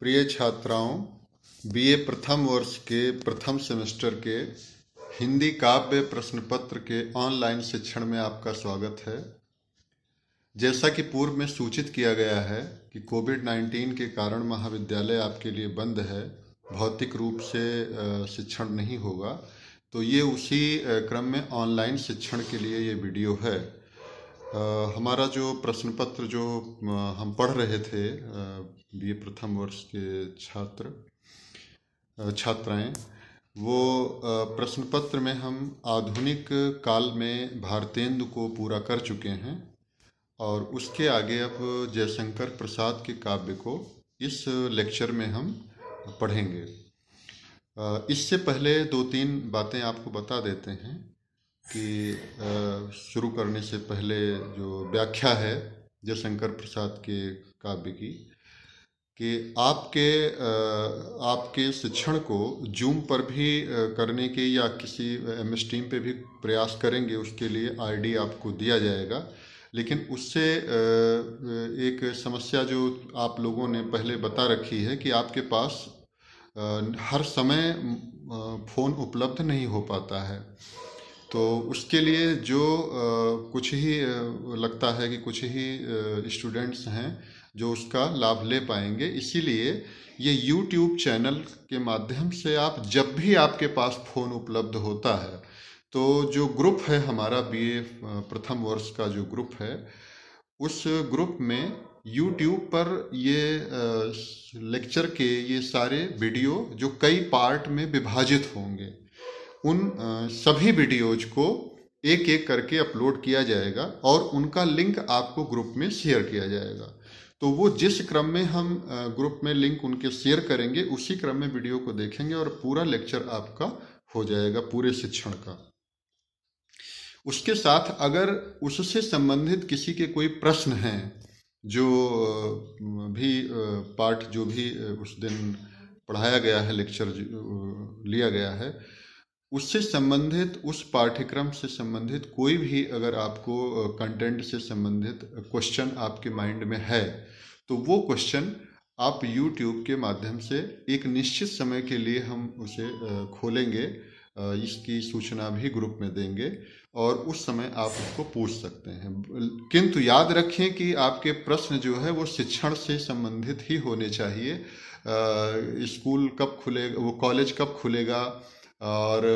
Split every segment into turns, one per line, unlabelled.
प्रिय छात्राओं बीए प्रथम वर्ष के प्रथम सेमेस्टर के हिंदी काव्य प्रश्न पत्र के ऑनलाइन शिक्षण में आपका स्वागत है जैसा कि पूर्व में सूचित किया गया है कि कोविड 19 के कारण महाविद्यालय आपके लिए बंद है भौतिक रूप से शिक्षण नहीं होगा तो ये उसी क्रम में ऑनलाइन शिक्षण के लिए ये वीडियो है हमारा जो प्रश्न पत्र जो हम पढ़ रहे थे बी ए प्रथम वर्ष के छात्र छात्राएं वो प्रश्न पत्र में हम आधुनिक काल में भारतेंदु को पूरा कर चुके हैं और उसके आगे अब जयशंकर प्रसाद के काव्य को इस लेक्चर में हम पढ़ेंगे इससे पहले दो तीन बातें आपको बता देते हैं की शुरू करने से पहले जो व्याख्या है जयशंकर प्रसाद के काव्य की कि आपके आपके शिक्षण को जूम पर भी करने के या किसी एम एस टीम पर भी प्रयास करेंगे उसके लिए आईडी आपको दिया जाएगा लेकिन उससे एक समस्या जो आप लोगों ने पहले बता रखी है कि आपके पास हर समय फ़ोन उपलब्ध नहीं हो पाता है तो उसके लिए जो आ, कुछ ही आ, लगता है कि कुछ ही स्टूडेंट्स हैं जो उसका लाभ ले पाएंगे इसीलिए ये YouTube चैनल के माध्यम से आप जब भी आपके पास फ़ोन उपलब्ध होता है तो जो ग्रुप है हमारा बीए प्रथम वर्ष का जो ग्रुप है उस ग्रुप में YouTube पर ये लेक्चर के ये सारे वीडियो जो कई पार्ट में विभाजित होंगे उन सभी वीडियोज को एक एक करके अपलोड किया जाएगा और उनका लिंक आपको ग्रुप में शेयर किया जाएगा तो वो जिस क्रम में हम ग्रुप में लिंक उनके शेयर करेंगे उसी क्रम में वीडियो को देखेंगे और पूरा लेक्चर आपका हो जाएगा पूरे शिक्षण का उसके साथ अगर उससे संबंधित किसी के कोई प्रश्न हैं जो भी पार्ट जो भी उस दिन पढ़ाया गया है लेक्चर लिया गया है उससे संबंधित उस पाठ्यक्रम से संबंधित कोई भी अगर आपको कंटेंट से संबंधित क्वेश्चन आपके माइंड में है तो वो क्वेश्चन आप यूट्यूब के माध्यम से एक निश्चित समय के लिए हम उसे खोलेंगे इसकी सूचना भी ग्रुप में देंगे और उस समय आप उसको पूछ सकते हैं किंतु याद रखें कि आपके प्रश्न जो है वो शिक्षण से संबंधित ही होने चाहिए स्कूल कब खुलेगा वो कॉलेज कब खुलेगा और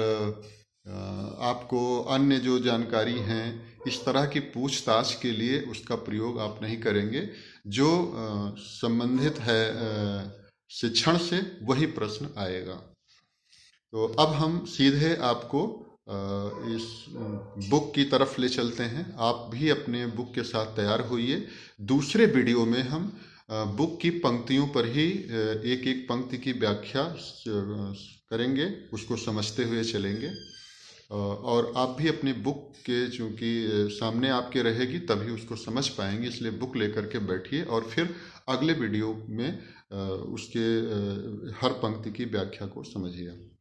आपको अन्य जो जानकारी हैं इस तरह की पूछताछ के लिए उसका प्रयोग आप नहीं करेंगे जो संबंधित है शिक्षण से वही प्रश्न आएगा तो अब हम सीधे आपको इस बुक की तरफ ले चलते हैं आप भी अपने बुक के साथ तैयार होइए दूसरे वीडियो में हम बुक की पंक्तियों पर ही एक एक पंक्ति की व्याख्या करेंगे उसको समझते हुए चलेंगे और आप भी अपनी बुक के चूँकि सामने आपके रहेगी तभी उसको समझ पाएंगे इसलिए बुक लेकर के बैठिए और फिर अगले वीडियो में उसके हर पंक्ति की व्याख्या को समझिए